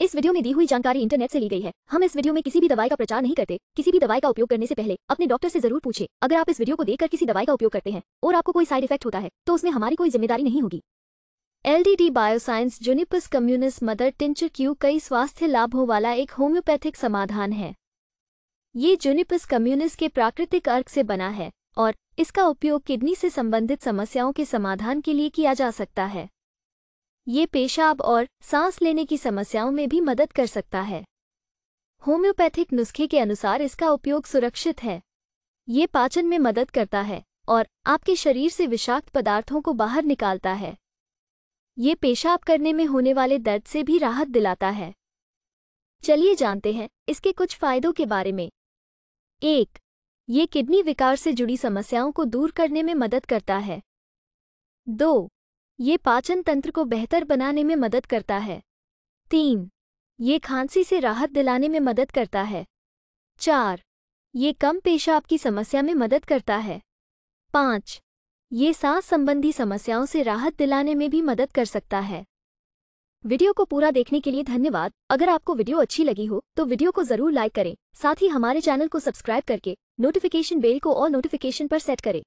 इस वीडियो में दी हुई जानकारी इंटरनेट से ली गई है हम इस वीडियो में किसी भी दवाई का प्रचार नहीं करते किसी भी दवाई का उपयोग करने से पहले अपने डॉक्टर से जरूर पूछे अगर आप इस वीडियो को देखकर किसी दवाई का उपयोग करते हैं और आपको कोई साइड इफेक्ट होता है तो उसमें हमारी कोई जिम्मेदारी नहीं होगी L D D bioscience juniperus communis mother tincture Q कई स्वास्थ्य लाभों वाला एक होम्योपैथिक समाधान है ये जूनिपस कम्युनिस के प्राकृतिक अर्क से बना है और इसका उपयोग किडनी से संबंधित समस्याओं के समाधान के लिए किया जा सकता है ये पेशाब और सांस लेने की समस्याओं में भी मदद कर सकता है होम्योपैथिक नुस्खे के अनुसार इसका उपयोग सुरक्षित है ये पाचन में मदद करता है और आपके शरीर से विषाक्त पदार्थों को बाहर निकालता है ये पेशाब करने में होने वाले दर्द से भी राहत दिलाता है चलिए जानते हैं इसके कुछ फायदों के बारे में एक ये किडनी विकार से जुड़ी समस्याओं को दूर करने में मदद करता है दो ये पाचन तंत्र को बेहतर बनाने में मदद करता है तीन ये खांसी से राहत दिलाने में मदद करता है चार ये कम पेशाब की समस्या में मदद करता है पाँच ये सांस संबंधी समस्याओं से राहत दिलाने में भी मदद कर सकता है वीडियो को पूरा देखने के लिए धन्यवाद अगर आपको वीडियो अच्छी लगी हो तो वीडियो को जरूर लाइक करें साथ ही हमारे चैनल को सब्सक्राइब करके नोटिफिकेशन बेल को और नोटिफिकेशन पर सेट करें